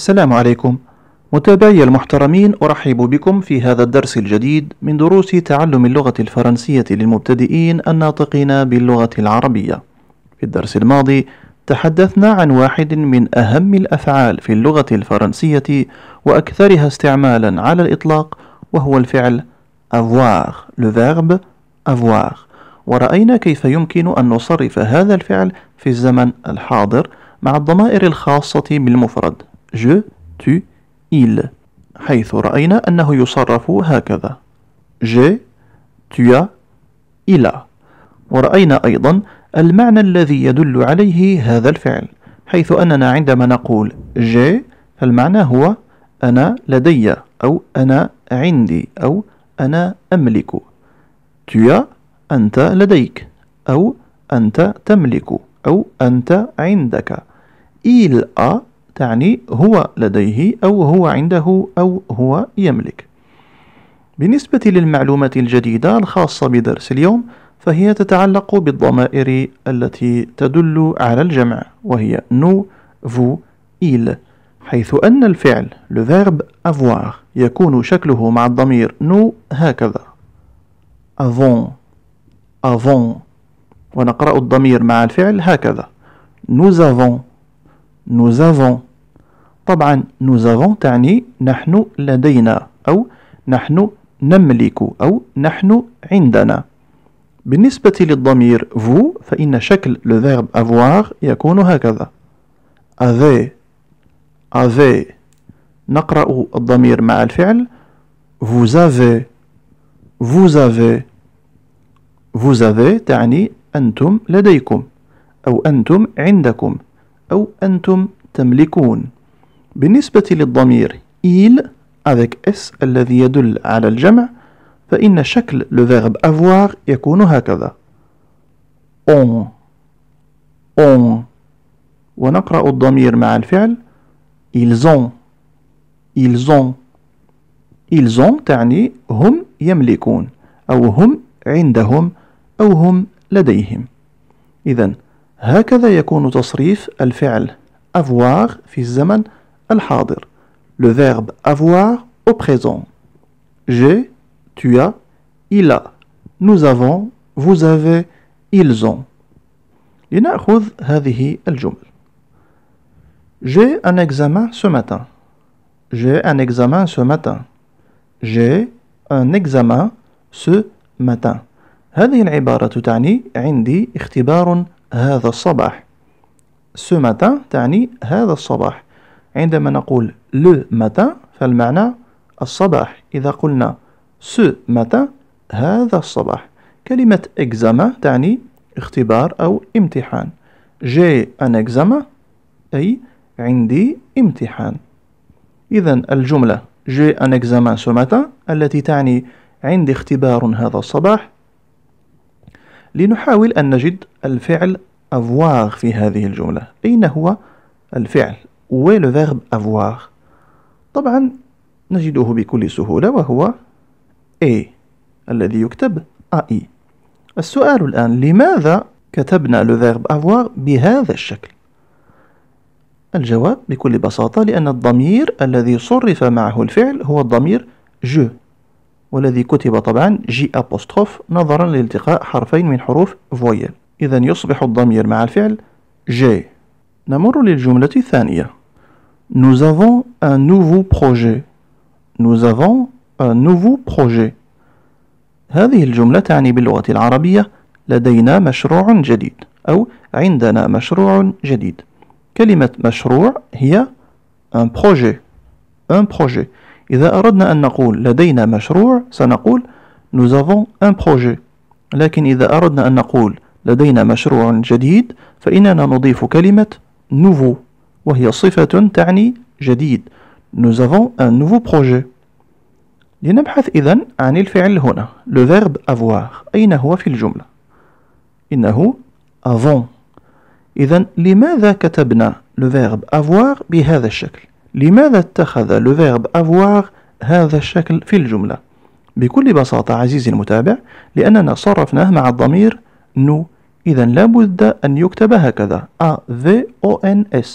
السلام عليكم متابعي المحترمين أرحب بكم في هذا الدرس الجديد من دروس تعلم اللغة الفرنسية للمبتدئين الناطقين باللغة العربية في الدرس الماضي تحدثنا عن واحد من أهم الأفعال في اللغة الفرنسية وأكثرها استعمالا على الإطلاق وهو الفعل avoir le verbe avoir ورأينا كيف يمكن أن نصرف هذا الفعل في الزمن الحاضر مع الضمائر الخاصة بالمفرد je, tu, il حيث رأينا أنه يصرف هكذا je, tu il ورأينا أيضا المعنى الذي يدل عليه هذا الفعل حيث أننا عندما نقول je فالمعنى هو أنا لدي أو أنا عندي أو أنا أملك tu أنت لديك أو أنت تملك أو أنت عندك il a تعني هو لديه أو هو عنده أو هو يملك بالنسبة للمعلومات الجديدة الخاصة بدرس اليوم فهي تتعلق بالضمائر التي تدل على الجمع وهي نو فو إيل حيث أن الفعل لو verbe avoir يكون شكله مع الضمير نو هكذا أفون أفون ونقرأ الضمير مع الفعل هكذا نو avons nous avons طبعا nous avons تعني نحن لدينا أو نحن نملك أو نحن عندنا بالنسبة للضمير vous فإن شكل le verbe avoir يكون هكذا avez avez نقرأ الضمير مع الفعل vous avez vous avez vous avez تعني أنتم لديكم أو أنتم عندكم أو أنتم تملكون بالنسبة للضمير إيل avec s الذي يدل على الجمع فإن شكل le verbe avoir يكون هكذا on on ونقرأ الضمير مع الفعل ils ont ils ont ils ont تعني هم يملكون أو هم عندهم أو هم لديهم إذن هكذا يكون تصريف الفعل avoir في الزمن الحاضر le verbe avoir au présent j'ai tu as il a nous avons vous avez ils ont لنأخذ هذه الجمل J'ai un examen ce matin. J'ai un examen ce matin. J'ai un examen ce matin. هذه العبارة تعني عندي اختبار هذا الصباح سو ماتان تعني هذا الصباح عندما نقول لو ماتان فالمعنى الصباح إذا قلنا سو ماتان هذا الصباح كلمة اكزاما تعني اختبار أو امتحان جي ان اكزاما أي عندي امتحان إذا الجملة جي ان اكزاما سو ماتان التي تعني عندي اختبار هذا الصباح لنحاول أن نجد الفعل avoir في هذه الجملة أين هو الفعل où est le avoir طبعا نجده بكل سهولة وهو A الذي يكتب اي e. السؤال الآن لماذا كتبنا لو فيرب avoir بهذا الشكل الجواب بكل بساطة لأن الضمير الذي صرف معه الفعل هو الضمير جو والذي كتب طبعا جي أبوستروف نظرا لالتقاء حرفين من حروف فويل إذا يصبح الضمير مع الفعل جي نمر للجملة الثانية Nous avons un nouveau projet Nous avons un nouveau projet هذه الجملة تعني باللغة العربية لدينا مشروع جديد أو عندنا مشروع جديد كلمة مشروع هي un projet un projet إذا أردنا أن نقول لدينا مشروع سنقول nous avons un projet لكن إذا أردنا أن نقول لدينا مشروع جديد فإننا نضيف كلمة nouveau وهي صفة تعني جديد nous avons un nouveau projet لنبحث إذا عن الفعل هنا le verbe avoir أين هو في الجملة إنه avant إذا لماذا كتبنا le verbe avoir بهذا الشكل لماذا اتخذ لو فيرب افوار هذا الشكل في الجملة؟ بكل بساطة عزيزي المتابع لأننا صرفناه مع الضمير نو إذا لابد أن يكتب هكذا A V O N S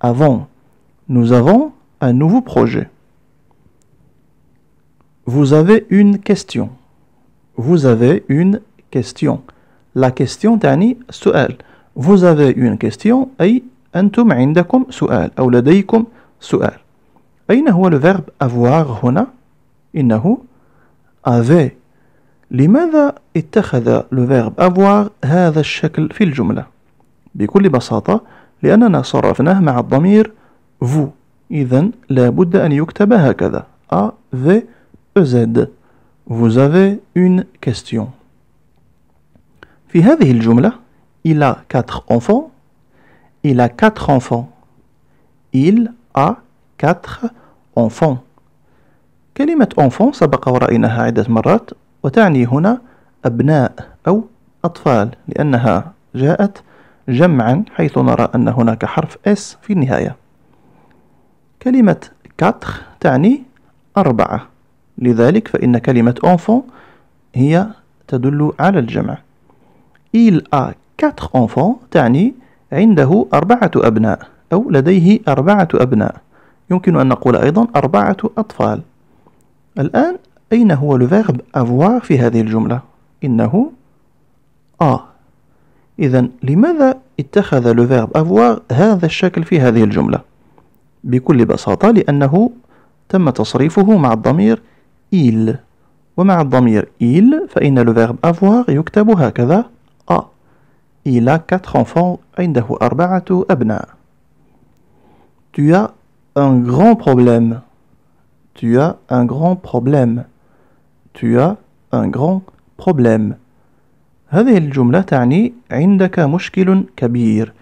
avant nous avons un nouveau projet Vous avez une question Vous avez une question La question تعني سؤال Vous avez une question أي أنتم عندكم سؤال أو لديكم سؤال أين هو الفيرب avoir هنا؟ إنه avait لماذا اتخذ الفيرب avoir هذا الشكل في الجملة؟ بكل بساطة لأننا صرفناه مع الضمير vous إذا لابد أن يكتب هكذا e, z Vous avez une question في هذه الجملة Il a quatre enfants Il a quatre enfants Il à quatre enfants كلمة enfant سبق ورأيناها عدة مرات وتعني هنا أبناء أو أطفال لأنها جاءت جمعا حيث نرى أن هناك حرف S في النهاية كلمة كاتخ تعني أربعة لذلك فإن كلمة enfant هي تدل على الجمع Il a quatre enfants تعني عنده أربعة أبناء أو لديه أربعة أبناء يمكن أن نقول أيضا أربعة أطفال الآن أين هو الفيرب avoir في هذه الجملة؟ إنه آ آه. إذا لماذا اتخذ الفيرب avoir هذا الشكل في هذه الجملة؟ بكل بساطة لأنه تم تصريفه مع الضمير il ومع الضمير il فإن الفيرب avoir يكتب هكذا a آه. Il a quatre enfants عنده أربعة أبناء Tu as un grand problème. Tu as un grand problème. Tu as un grand problème. هذه الجملة تعني عندك مشكل كبير.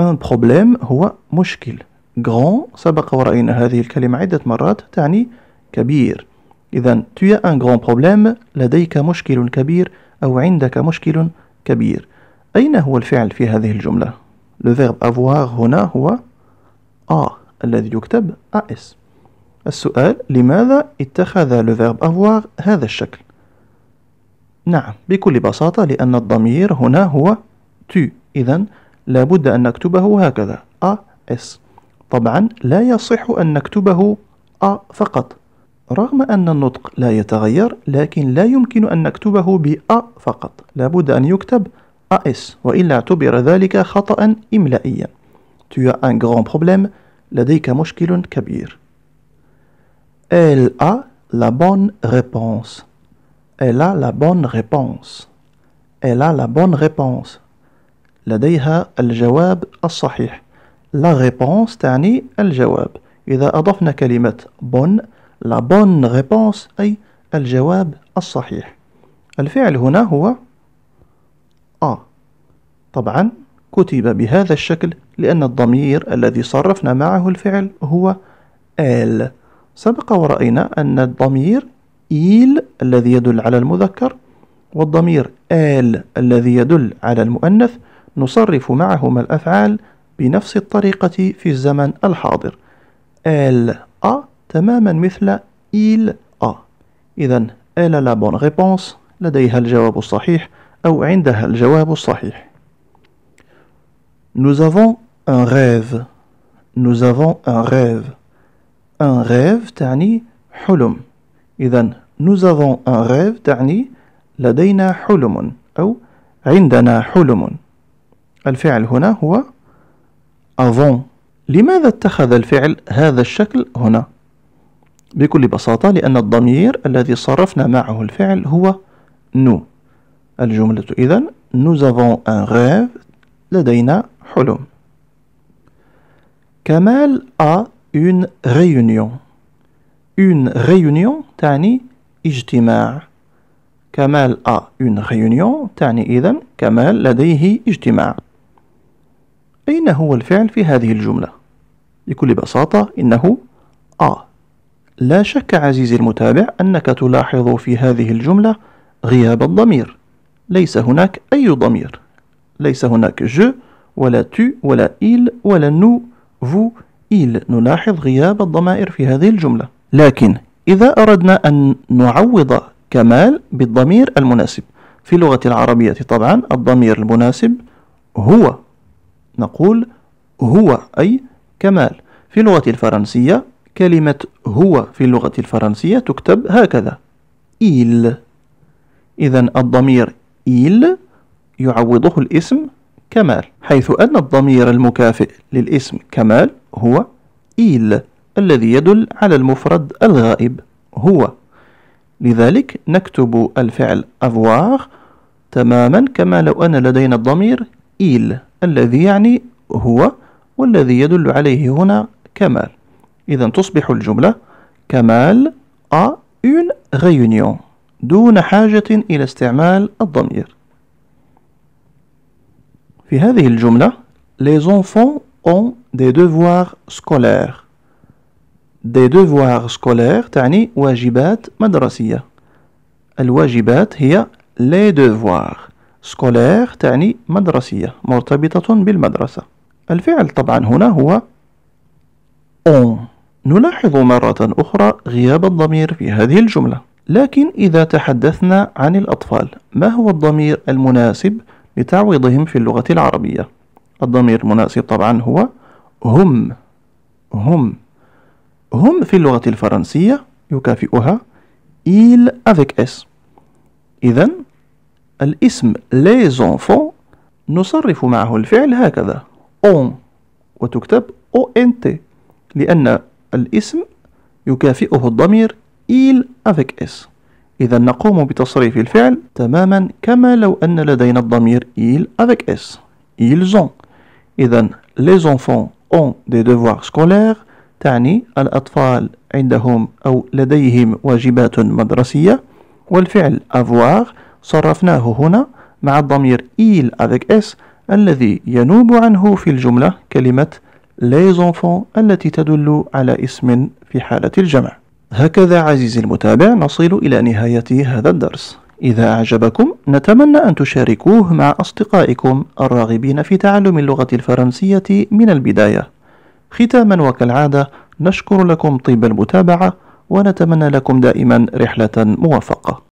Un problème هو مشكل. Grand سبق ورأينا هذه الكلمة عدة مرات تعني كبير. إذا tu as un grand problème لديك مشكل كبير أو عندك مشكل كبير. أين هو الفعل في هذه الجملة؟ Le verbe avoir هنا هو a. الذي يكتب AS السؤال لماذا اتخذ لو فيرب افوار هذا الشكل نعم بكل بساطة لأن الضمير هنا هو تو إذا لابد أن نكتبه هكذا AS طبعا لا يصح أن نكتبه أ فقط رغم أن النطق لا يتغير لكن لا يمكن أن نكتبه بأ فقط لابد أن يكتب AS وإلا اعتبر ذلك خطأ إملائيا Tu as un grand problème لديك مشكل كبير. Elle a la bonne réponse. Elle a la bonne réponse. Elle a la bonne réponse. لديها الجواب الصحيح. La réponse تعني الجواب. إذا أضفنا كلمة bonne, la bonne réponse أي الجواب الصحيح. الفعل هنا هو a. طبعا كتب بهذا الشكل لأن الضمير الذي صرفنا معه الفعل هو آل سبق ورأينا أن الضمير إيل الذي يدل على المذكر والضمير آل الذي يدل على المؤنث نصرف معهما الأفعال بنفس الطريقة في الزمن الحاضر آل أ تماما مثل إيل أ إذا آل لا بون ريبونس لديها الجواب الصحيح أو عندها الجواب الصحيح Nous avons un rêve. Nous avons un rêve. Un rêve تعني حلم. إذا nous avons un rêve تعني لدينا حلم أو عندنا حلم. الفعل هنا هو avant. لماذا اتخذ الفعل هذا الشكل هنا؟ بكل بساطة لأن الضمير الذي صرفنا معه الفعل هو nous. الجملة إذا nous avons un rêve لدينا حلم كمال أ une réunion une réunion تعني اجتماع كمال أ une réunion تعني إذا كمال لديه اجتماع أين هو الفعل في هذه الجملة؟ بكل بساطة إنه أ لا شك عزيزي المتابع أنك تلاحظ في هذه الجملة غياب الضمير ليس هناك أي ضمير ليس هناك جو ولا تو ولا إيل ولا نو فو إيل نلاحظ غياب الضمائر في هذه الجملة لكن إذا أردنا أن نعوض كمال بالضمير المناسب في لغة العربية طبعا الضمير المناسب هو نقول هو أي كمال في لغة الفرنسية كلمة هو في اللغة الفرنسية تكتب هكذا إيل إذا الضمير إيل يعوضه الاسم كمال حيث أن الضمير المكافئ للاسم كمال هو إيل الذي يدل على المفرد الغائب هو لذلك نكتب الفعل avoir تماما كما لو أن لدينا الضمير إيل الذي يعني هو والذي يدل عليه هنا كمال إذا تصبح الجملة كمال a une réunion دون حاجة إلى استعمال الضمير في هذه الجملة les enfants ont des devoirs scolaires des devoirs scolaires تعني واجبات مدرسية الواجبات هي les devoirs scolaires تعني مدرسية مرتبطة بالمدرسة الفعل طبعا هنا هو on نلاحظ مرة أخرى غياب الضمير في هذه الجملة لكن إذا تحدثنا عن الأطفال ما هو الضمير المناسب لتعويضهم في اللغة العربية الضمير المناسب طبعا هو هم هم هم في اللغة الفرنسية يكافئها il avec s إذا الاسم les enfants نصرف معه الفعل هكذا on وتكتب ont لأن الاسم يكافئه الضمير il avec s إذا نقوم بتصريف الفعل تماما كما لو أن لدينا الضمير il avec s. Ils ont. إذا les enfants ont des devoirs scolaires تعني الأطفال عندهم أو لديهم واجبات مدرسية والفعل avoir صرفناه هنا مع الضمير il avec s الذي ينوب عنه في الجملة كلمة les enfants التي تدل على اسم في حالة الجمع هكذا عزيزي المتابع نصل إلى نهاية هذا الدرس إذا أعجبكم نتمنى أن تشاركوه مع أصدقائكم الراغبين في تعلم اللغة الفرنسية من البداية ختاما وكالعادة نشكر لكم طيب المتابعة ونتمنى لكم دائما رحلة موفقة